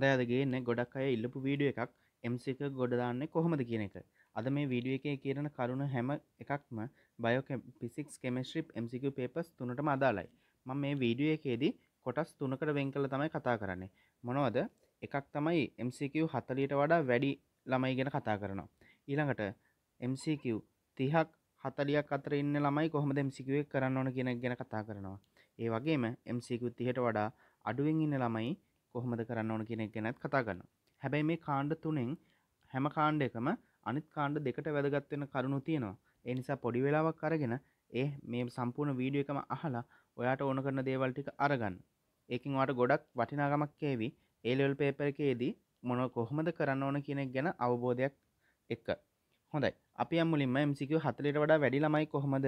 හොඳයාදගේන්න ගොඩක් අය ඉල්ලපු වීඩිය එකක් එම්සික ගොඩදාන්නේ කොහොමද කියන එක අද මේ වීඩිය එකේ කියරන කරුණ හැම එකක්ම බයෝ පිසික් කෙමස්්‍රිප් එම්සික පේපස් තුනටම අදාලයි මං මේ වීඩිය එකේදී කොටස් තුනකට වෙන් කළ තමයි කතා කරන්නේ මොනවද එකක් තමයි MCQ හතලීට වඩා වැඩි ළමයි ගැන කතා කරනවා ඊළඟට MCQ තිහක් හතලියක් අතර ඉන්න ළමයි කොහොමද MCQ කරන්න ඕන කියන ගැන කතා කරනවා ඒ වගේම MCQ තිහට වඩා අඩුවෙන් ඉන්න ළමයි කොහොමද කරන්න ඕන කෙනෙක් ගැනත් කතා ගන්න හැබැයි මේ කාණ්ඩ තුනෙන් හැම කාණ්ඩ එකම අනිත් කාණ්ඩ දෙකට වැදගත්වෙන කරුණු තියෙනවා එනිසා පොඩි වෙලාවක් අරගෙන ඒ මේ සම්පූර්ණ වීඩියෝ එකම අහලා ඔයාට ඕන කරන දේවල් ටික අරගන්න ඒකින් වාට ගොඩක් වටිනාගමක් ඒවි ඒ ලෙවල් පේපර් එකේදී මොන කොහොමද කරන්න ඕන කෙනෙක් ගැන අවබෝධයක් එක්ක හොඳයි අපි මුලින්ම MCQ 40ට වඩා වැඩි ළමයි කොහොමද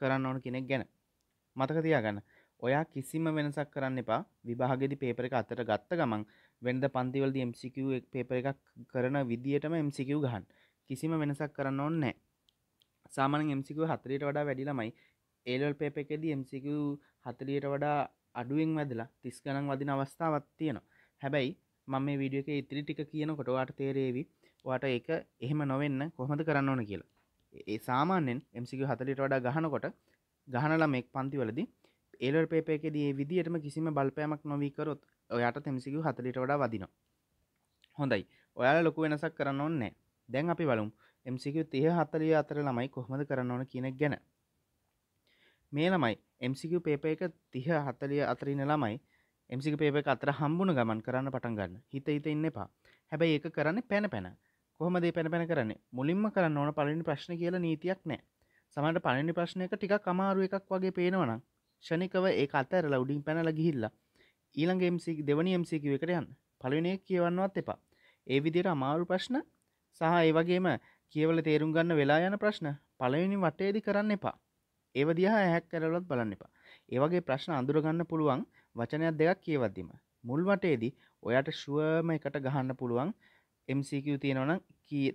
කරන්න ඕන කෙනෙක් ගැන මතක තියාගන්න ඔයා කිසිම වෙනසක් කරන්න එපා විභාගෙදි පේපර එක අතට ගත්ත ගමන් වෙනද පන්තිවලද MCQ පේපර එකක් කරන විදිටම MCQ ගහන් කිසිම වෙනසක් කරන්න ඕන්න සාමානෙන් MCQ හතරයට වඩා වැඩිලමයි ඒලල් පේප එකෙදි MCQ හතලියට වඩා අඩුවෙන් වැදලා තිස් ගණන් වදින අවස්ථාවත් තියෙනවා හැබැයි මම මේ වීඩියෝ එක ඉතිරි ටික කියනකොට ඔයාට තේරේවි ඔයාට ඒක එහෙම නොවෙන්න කොහොමද කරන්න ඕන කියලා. ඒ සාමාන්‍යයෙන් MCQ 40ට වඩා ගහනකොට ගහන ළමෙක් පන්තිවලදී ඒලර් පේපයක දී විදිහටම කිසිම බලපෑමක් නොවීකරොත් ඔයාට තෙමසිකු හතලිට වඩා වදිනවා හොඳයි ඔයාල ලොකු වෙනසක් කරන්න ඕන්නෑ දැන් අපි බලුම් එම්සිකු තිය හතලිය අතර ළමයි කොහොමද කරන්න ඕන කියනෙක් ගැන මේ ළමයි එම්සිකු පේප එක තිහ හතලිය අතරන්න ළමයි එම්සික පේප එක අතර හම්බුණ ගමන් කරන්න පටන් ගන්න හිත හිත ඉන්න එපා හැබැයි ඒක කරන්න පැන පැන කොහොමදේ පැන පැන කරන්නේ මුලින්ම කරන්න ඕන පලිනි ප්‍රශ්න කියලා නීතියක් නෑ සමට පලිනි ප්‍රශ්නයක ටික කමාරුව එකක් වගේ පේනවනම් ෂණකව ඒ අතර ලවඩින් පැනල ගිහිල්ලා ඊළඟ එම්සි දෙවනි එම්සිකිව එකට යන් පලනය කියවන්නවත් එපා ඒ විදිර අමාරු ප්‍රශ්න සහ ඒ වගේම කියවල තේරුම් ගන්න වෙලා යන ප්‍රශ්න පලවෙනි වටේදි කරන්න එපා ඒව දිහා හැක් කරලොත් බලන්න එපා ඒවගේ ප්‍රශ්න අඳුරගන්න පුළුවන් වචනයක් දෙකක් කියවද්දිම මුල් වටේදී ඔයාට ශුවම එකට ගහන්න පුළුවන් MCQ තියෙනවන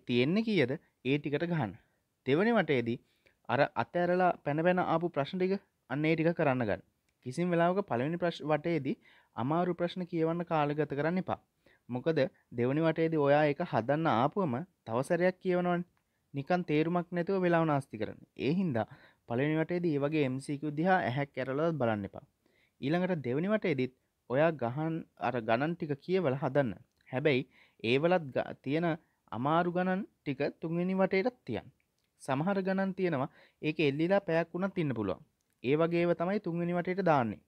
තියෙන්නේ කියද ඒ ටිකට ගහන්න දෙවනි වටේදී අර අතඇරලා පැනපැන ආපු ප්‍රශ්ටික අන්න ඒ ටික කරන්න ගන්න කිසිම වෙලාවක පළවෙනි ප්‍රශ් වටයේදී අමාරු ප්‍රශ්න කියවන්න කාලගත කරන්න එපා මොකද දෙවනි වටේදී ඔයා එක හදන්න ආපුවම තවසරයක් කියවනවන් නිකන් තේරුමක් නැතුව වෙලාව නාස්ති කරන්න ඒ හින්දා පළවෙනි වටේදී ඒ වගේ MCQ දිහා ඇහැක් කරලා බලන්න එපා ඊළඟට දෙවනි වටේදීත් ඔයා ගහන් අර ගණන් ටික කියවල හදන්න හැබැයි ඒවලත් තියෙන අමාරු ගණන් ටික තුන්වෙනි වටේටත් තියන් සමහර ගණන් තියෙනවා ඒක එල්ලිලා පැයක් වුණත් ඉන්න පුළුවන් ඒ වගේව තමයි තුන්වෙනි වටේට දාන්නේ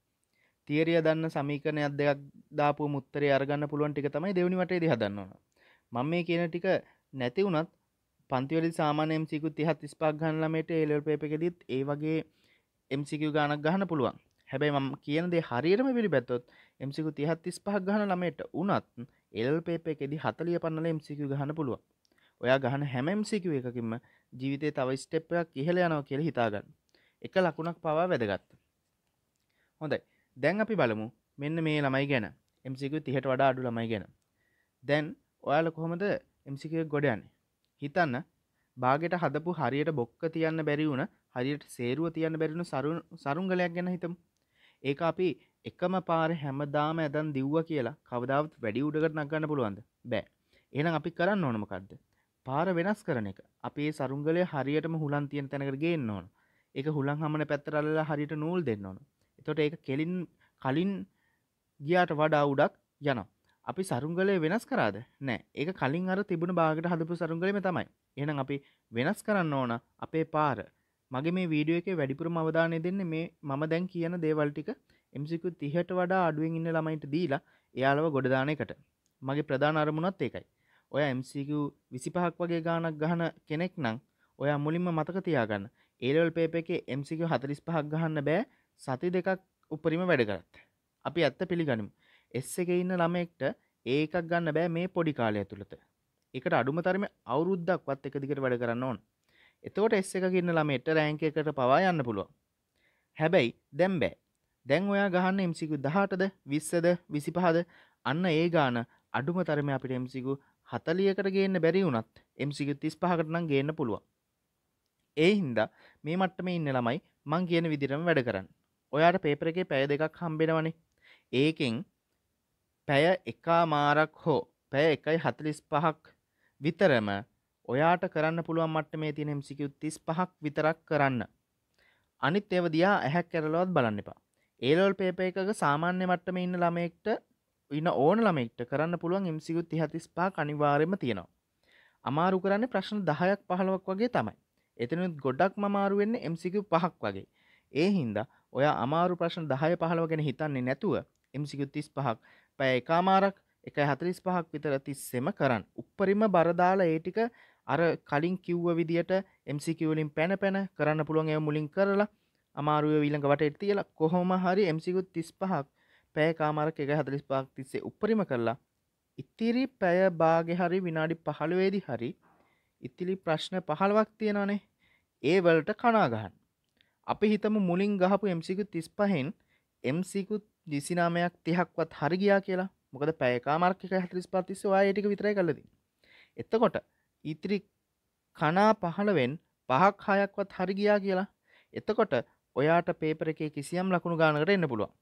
තියරිය දන්න සමීකරණයක් දෙයක් දාපු මුත්තරේ අරගන්න පුළුවන් ටික තමයි දෙවනි වටේදී හදන්න ඕන මම මේ කියන ටික නැති වුණත් පන්තිවල සාමාන්‍ය MCQ 30 35 ගන්න ළමයට A level paper එකෙදිත් ඒ වගේ MCQ ගණක් ගන්න පුළුවන් හැබැයි මම කියන දේ හරියටම පිළිපැත්තොත් MCQ 30 35 ගන්න ළමයට උනත් එල් පේප එකෙදි 40 පන්නල MCQ ගන්න පුළුවන් ඔයා ගහන හැම MCQ එකකින්ම ජීවිතේ තව ස්ටෙප් එකක් ඉහළ යනවා කියලා හිතාගන්න එක ලකුණක් පවා වැදගත් හොඳයි දැන් අපි බලමු මෙන්න මේ ළමයි ගැන MCQ තිහට වඩා අඩු ළමයි ගැන දැන් ඔයාල කොහොමද MCQ ගොඩයන්න හිතන්න බාගෙට හදපු හරියට බොක්ක තියන්න බැරි වුණ හරියට සේරුව තියන්න බැරිුණු සරුංගලයක් ගැන හිතමු ඒක අපි එකම පාර හැමදාම ඇදන් දිව්ව කියලා කවදාවත් වැඩි උඩකට නගන්න පුළුවන්ද බෑ එහෙනම් අපි කරන්න ඕනමකක්ද පාර වෙනස් කරන එක අපේ සරුංගලය හරියටම හුලන් තියෙන තැනකට ගේන්න ඕන එක හුළන් හමන පැත්තරල්ලා හරිට නූල් දෙන්න ඕන එතොට ඒ කෙලින් කලින් ගියාට වඩා උඩක් යන අපි සරුංගලය වෙනස් කරාද නෑ ඒ කලින් අර තිබුණ බාගට හදපු සරුංගලම තමයි එනම් අපි වෙනස් කරන්න ඕන අපේ පාර මගේ මේ වීඩියෝ එක වැඩිපුර මවදානය දෙන්න මේ මම දැන් කියන දේවල්ටික එම්සිකු තිහට වඩා අඩුවෙන් ඉන්න ළමයිට දීලා එයාලව ගොඩදානයකට මගේ ප්‍රධාන අරමුණත් ඒකයි ඔය MCQ විසිපහක් වගේ ගානක් ගහන කෙනෙක් නම් ඔයා මුලින්ම මතක තියාගන්න ඒලවල් පේප එක එම්සික හතරිස් පහක් ගහන්න බෑ සති දෙකක් උපරිම වැඩකරත් අපි ඇත්ත පිළිගනිම් එස් එක ඉන්න ළමෙක්ට ඒකක් ගන්න බෑ මේ පොඩි කාලය ඇතුළත එකට අඩුම තරම අවුරුද්දක්වත් එක දිගට වැඩ කරන්න ඕන එතකොට එස් එක ගන්න ළමට රෑංක එකට පවා යන්න පුළුව හැබැයි දැම් බෑ දැන් ඔයා ගහන්න එම්සිකු දහටද විස්සද විසි පහද අන්න ඒ ගාන අඩුම තරම අපිට එම්සිකු හතලියකට ගේන්න බැරි වුනත් එම්සිකු තිස් පහකටනම් ගේන්න පුළුවන් ඒ හින්දා මේ මට්ටම ඉන්න ළමයි මං කියන විදිරම වැඩ කරන්න ඔයාට පේපර එකේ පැය දෙකක් හම්බෙනවනේ ඒකෙන් පැය එකා මාරක් හෝ පැය එකයි හතලිස් පහක් විතරම ඔයාට කරන්න පුළුවන් මට්ටමේ තියෙන MCQ 35ක් විතරක් කරන්න අනිත් ඒව දිහා ඇහැක් කරලවත් බලන්න එපා ඒලොල් පේප එකක සාමාන්‍ය මට්ටම ඉන්න ළමෙක්ට ඉන්න ඕන ළමෙක්ට කරන්න පුළුවන් එම්සිකුත් තිහතිස් පා කනිවාරයම තියෙනවා අමාරු කරන්න ප්‍රශ්න දහයක් පහලවක් වගේ තමයි එතනුත් ගොඩක් මමාරුවෙන්න MCQ පහක් වගේ ඒ හින්දා ඔය අමාරු ප්‍රශ්න දහය පහළව ගැෙන හිතන්නේ නැතුව MCQ තිස් පහක් පැය එකමාරක් එක හතරිස් පහක් විතර තිස්සෙම කරන්න උපරිම බරදාලා ඒටික අර කලින් කිව්ව විදිට MCQවලින් පැන පැන කරන්න පුළුවන් එය මුලින් කරලා අමාරුව විලඟවට එට කියලා කොහොම හරි MCකුත් තිස් පහක් පෑකාමාරක එක හතලිස් පාක් තිස්සේ උපරිම කරලා ඉතිරි පැය බාගෙ හරි විනාඩි පහළුවේදි හරි ඉතිලි ප්‍රශ්න පහළවක් තියෙනනේ ඒවලට කනාගහන් අපි හිතම මුලින් ගහපු එම්සිකු තිස් පහෙන් එම්සිකුත් දිසිනාමයක් තිහක්වත් හරිගියා කියලා මොකද පැයකා මාර්කික හතරිස් පතිස් වා ඒටික විතරයි කලදී එත්තකොට ඉතිරි කනා පහළවෙන් පහක් හයක්වත් හරිගියා කියලා එතකොට ඔයාට පේපර එකේ කිසියම් ලකුණු ගානකට එන්න පුළුවන්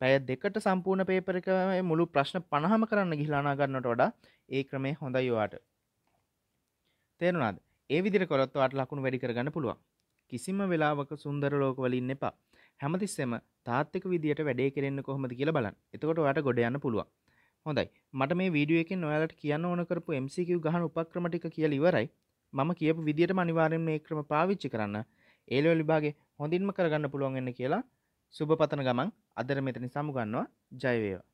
පැය දෙකට සම්පූර්ණ පේපර එක මුළු ප්‍රශ්න පණහම කරන්න ගිහිලානා ගන්නට වඩා ඒ ක්‍රමේ හොඳයි වාට තේරුණාද? ඒ විදිහට කරොත් ඔයාට ලකුණු වැඩි කරගන්න පුළුවන්. කිසිම වෙලාවක සුන්දර ලෝකවල ඉන්න එපා. හැමතිස්සෙම තාත්වික විදියට වැඩේ කෙරෙන්නේ කොහොමද කියලා බලන්න. එතකොට ඔයාට ගොඩ යන්න පුළුවන්. හොඳයි. මට මේ වීඩියෝ එකෙන් ඔයාලට කියන්න ඕන කරපු MCQ ගහන උපක්‍රම ටික කියලා ඉවරයි. මම කියපු විදියටම අනිවාර්යෙන් මේ ක්‍රම පාවිච්චි කරන්න. ඒලෙවල් විභාගේ හොඳින්ම කරගන්න පුළුවන් වෙන්න කියලා සුබ පතන ගමන් අදර මෙතන සමුගන්නවා ජයවේවා